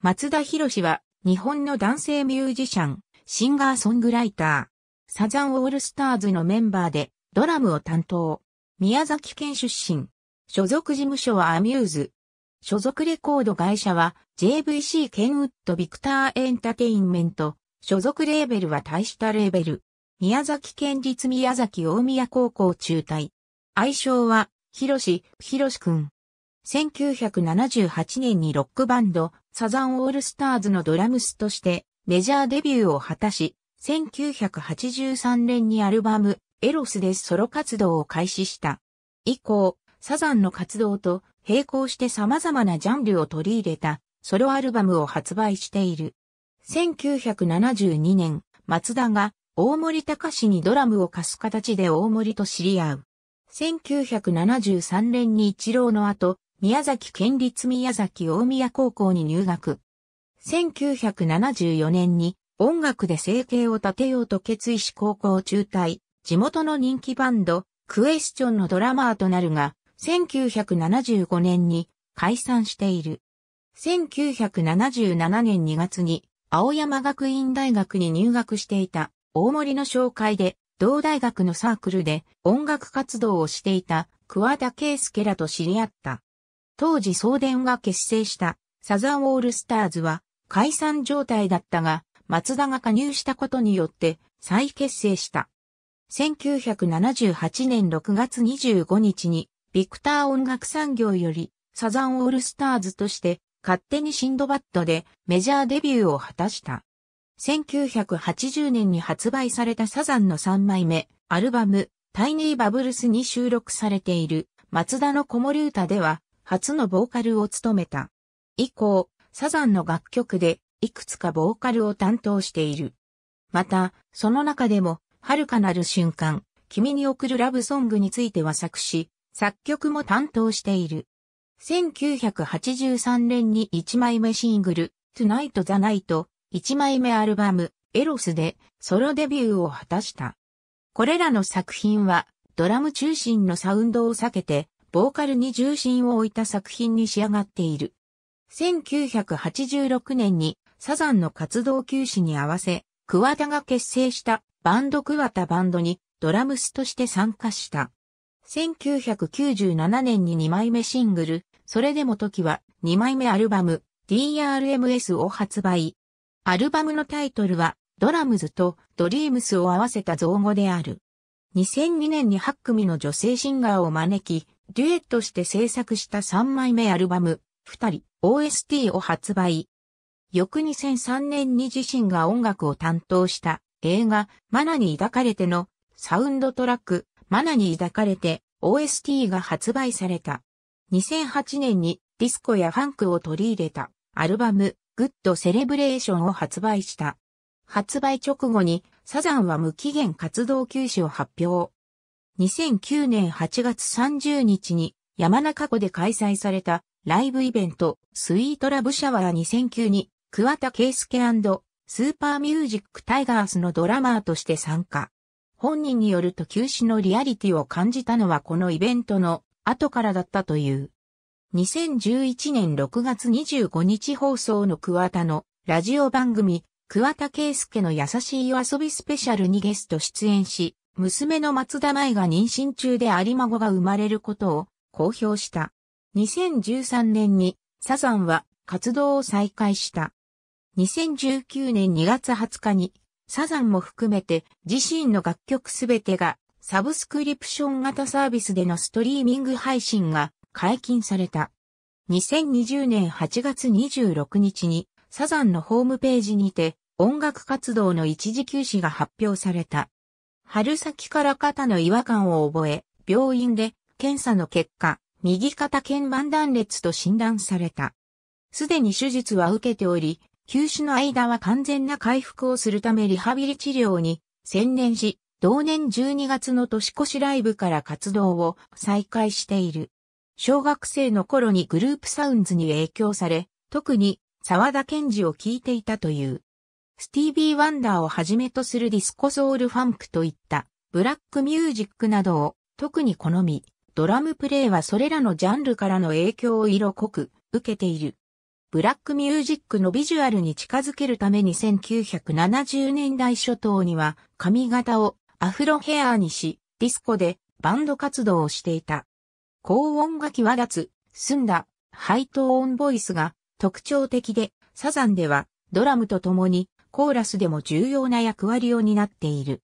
松田博士は、日本の男性ミュージシャン、シンガーソングライター、サザンオールスターズのメンバーで、ドラムを担当。宮崎県出身。所属事務所はアミューズ。所属レコード会社は JVC ケンウッドビクターエンタテインメント。所属レーベルは大したレーベル。宮崎県立宮崎大宮高校中退。愛称は、ひろし、ひろしくん。1978年にロックバンド、サザンオールスターズのドラムスとしてメジャーデビューを果たし、1983年にアルバムエロスでソロ活動を開始した。以降、サザンの活動と並行して様々なジャンルを取り入れたソロアルバムを発売している。1972年、松田が大森隆史にドラムを貸す形で大森と知り合う。1973年に一郎の後、宮崎県立宮崎大宮高校に入学。1974年に音楽で生計を立てようと決意し高校を中退、地元の人気バンド、クエスチョンのドラマーとなるが、1975年に解散している。1977年2月に青山学院大学に入学していた大森の紹介で同大学のサークルで音楽活動をしていた桑田圭介らと知り合った。当時送電が結成したサザンオールスターズは解散状態だったが、松田が加入したことによって再結成した。1978年6月25日に、ビクター音楽産業よりサザンオールスターズとして勝手にシンドバットでメジャーデビューを果たした。1980年に発売されたサザンの3枚目、アルバム、タイニーバブルスに収録されている、松田の子守歌では、初のボーカルを務めた。以降、サザンの楽曲でいくつかボーカルを担当している。また、その中でも、遥かなる瞬間、君に送るラブソングについては作詞、作曲も担当している。1983年に1枚目シングル、Tonight the Night、1枚目アルバム、エロスでソロデビューを果たした。これらの作品は、ドラム中心のサウンドを避けて、ボーカルに重心を置いた作品に仕上がっている。1986年にサザンの活動休止に合わせ、桑田が結成したバンド桑田バンドにドラムスとして参加した。1997年に2枚目シングル、それでも時は2枚目アルバム DRMS を発売。アルバムのタイトルはドラムズとドリームスを合わせた造語である。2002年に8組の女性シンガーを招き、デュエットして制作した3枚目アルバム、二人、OST を発売。翌2003年に自身が音楽を担当した映画、マナに抱かれてのサウンドトラック、マナに抱かれて OST が発売された。2008年にディスコやファンクを取り入れたアルバム、グッドセレブレーションを発売した。発売直後にサザンは無期限活動休止を発表。2009年8月30日に山中湖で開催されたライブイベントスイートラブシャワー2009に桑田圭介スーパーミュージックタイガースのドラマーとして参加。本人によると休止のリアリティを感じたのはこのイベントの後からだったという。2011年6月25日放送の桑田のラジオ番組、桑田圭介の優しい遊びスペシャルにゲスト出演し、娘の松田舞が妊娠中で有孫が生まれることを公表した。2013年にサザンは活動を再開した。2019年2月20日にサザンも含めて自身の楽曲すべてがサブスクリプション型サービスでのストリーミング配信が解禁された。2020年8月26日にサザンのホームページにて音楽活動の一時休止が発表された。春先から肩の違和感を覚え、病院で検査の結果、右肩腱板断裂と診断された。すでに手術は受けており、休止の間は完全な回復をするためリハビリ治療に専念し、同年12月の年越しライブから活動を再開している。小学生の頃にグループサウンズに影響され、特に沢田賢治を聴いていたという。スティービー・ワンダーをはじめとするディスコソウルファンクといったブラックミュージックなどを特に好み、ドラムプレイはそれらのジャンルからの影響を色濃く受けている。ブラックミュージックのビジュアルに近づけるために1970年代初頭には髪型をアフロヘアーにし、ディスコでバンド活動をしていた。高音が際立つ、澄んだ、ハイトーンボイスが特徴的で、サザンではドラムと共にコーラスでも重要な役割を担っている。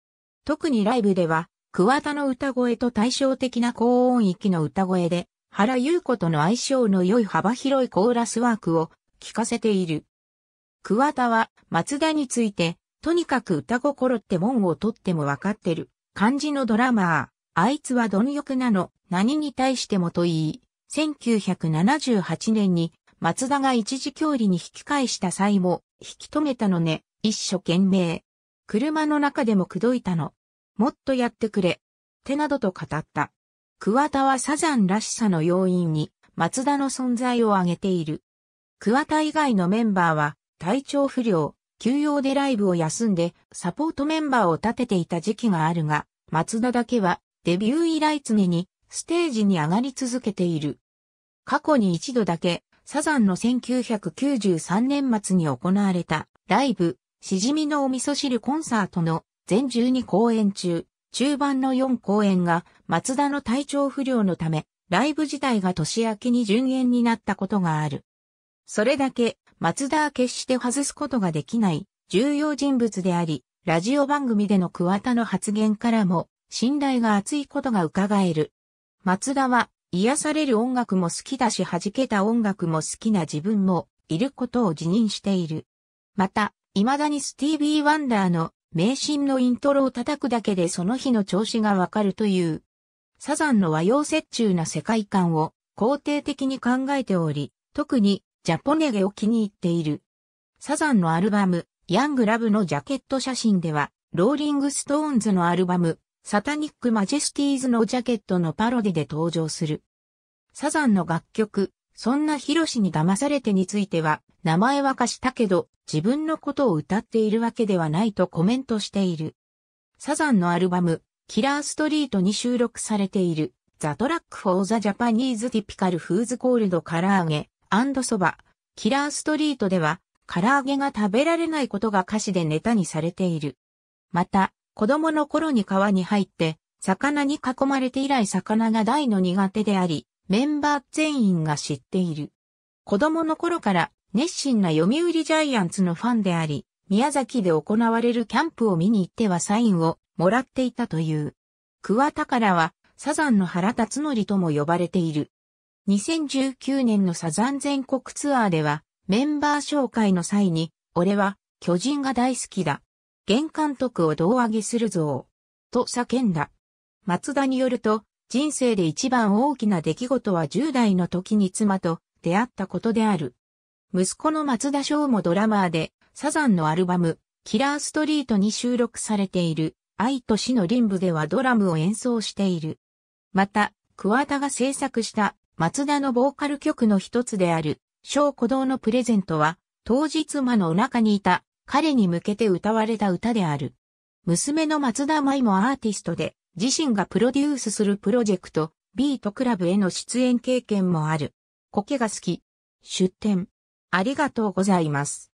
特にライブでは、桑田の歌声と対照的な高音域の歌声で、原優子との相性の良い幅広いコーラスワークを聞かせている。桑田は松田について、とにかく歌心って門を取ってもわかってる。漢字のドラマー、あいつは貪欲なの、何に対してもと言い、1978年に松田が一時距離に引き返した際も引き止めたのね。一所懸命。車の中でも口説いたの。もっとやってくれ。手などと語った。桑田はサザンらしさの要因に、松田の存在を挙げている。桑田以外のメンバーは、体調不良、休養でライブを休んで、サポートメンバーを立てていた時期があるが、松田だけは、デビュー以来常に、ステージに上がり続けている。過去に一度だけ、サザンの1993年末に行われた、ライブ、しじみのお味噌汁コンサートの全12公演中、中盤の4公演が松田の体調不良のため、ライブ自体が年明けに順延になったことがある。それだけ、松田は決して外すことができない重要人物であり、ラジオ番組での桑田の発言からも、信頼が厚いことが伺える。松田は、癒される音楽も好きだし弾けた音楽も好きな自分もいることを自認している。また、未だにスティービー・ワンダーの名神のイントロを叩くだけでその日の調子がわかるという。サザンの和洋折衷な世界観を肯定的に考えており、特にジャポネゲを気に入っている。サザンのアルバム、ヤングラブのジャケット写真では、ローリングストーンズのアルバム、サタニックマジェスティーズのジャケットのパロディで登場する。サザンの楽曲、そんなヒロシに騙されてについては、名前は貸したけど、自分のことを歌っているわけではないとコメントしている。サザンのアルバム、キラーストリートに収録されている、ザトラックフォーザジャパニーズティピカルフーズコールド唐揚げ、そば、キラーストリートでは、唐揚げが食べられないことが歌詞でネタにされている。また、子供の頃に川に入って、魚に囲まれて以来魚が大の苦手であり、メンバー全員が知っている。子供の頃から熱心な読売ジャイアンツのファンであり、宮崎で行われるキャンプを見に行ってはサインをもらっていたという。桑田からは、サザンの原辰則とも呼ばれている。2019年のサザン全国ツアーでは、メンバー紹介の際に、俺は巨人が大好きだ。原監督を胴上げするぞ。と叫んだ。松田によると、人生で一番大きな出来事は10代の時に妻と出会ったことである。息子の松田翔もドラマーで、サザンのアルバム、キラーストリートに収録されている、愛と死のン部ではドラムを演奏している。また、桑田が制作した松田のボーカル曲の一つである、小鼓動のプレゼントは、当日間のお腹にいた彼に向けて歌われた歌である。娘の松田舞もアーティストで、自身がプロデュースするプロジェクト、ビートクラブへの出演経験もある。苔が好き。出展。ありがとうございます。